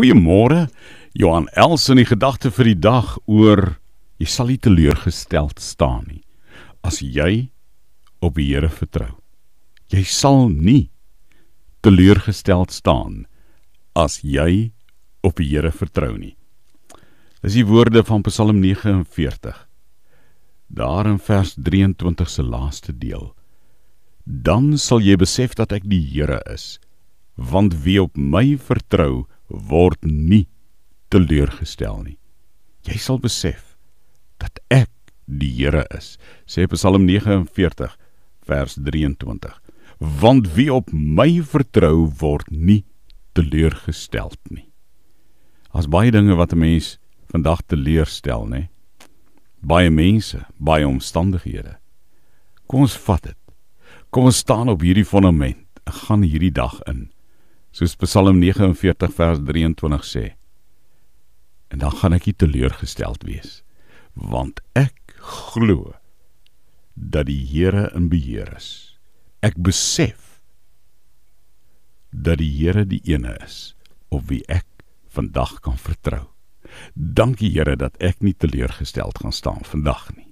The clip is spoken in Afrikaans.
Goeiemôre. Johan Els in die gedagte vir die dag oor jy sal nie teleurgesteld staan nie as jy op die Here vertrou. Jy sal nie teleurgesteld staan as jy op die Here vertrou nie. Dis die woorde van Psalm 49. Daar in vers 23 se laaste deel. Dan sal jy besef dat ek die Here is, want wie op my vertrou, word nie teleurgestel nie. Jy sal besef dat ek die Here is, sê Psalm 49 vers 23. Want wie op my vertrou word nie teleurgestel nie. As baie dinge wat 'n mens vandag teleurstel, nê? Baie mense, baie omstandighede. Kom ons vat dit. Kom ons staan op hierdie fondament. Ek gaan hierdie dag in soos Psalm 49 vers 23 sê. En dan gaan ek nie teleurgesteld wees want ek glo dat die Here in beheer is. Ek besef dat die Here die ene is op wie ek vandag kan vertrou. Dankie Here dat ek nie teleurgesteld gaan staan vandag nie.